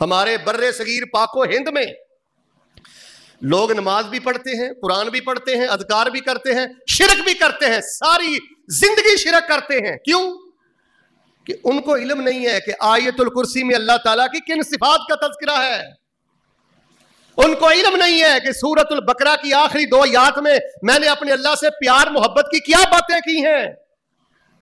हमारे बर्र सगीर पाको हिंद में लोग नमाज भी पढ़ते हैं कुरान भी पढ़ते हैं अधिकार भी करते हैं शिरक भी करते हैं सारी जिंदगी शिरक करते हैं क्यों कि उनको इलम नहीं है कि आयतुल कुर्सी में अल्लाह ताला की किन सिफात का तस्करा है उनको इलम नहीं है कि सूरतुल बकरा की आखिरी दो याद में मैंने अपने अल्लाह से प्यार मोहब्बत की क्या बातें की हैं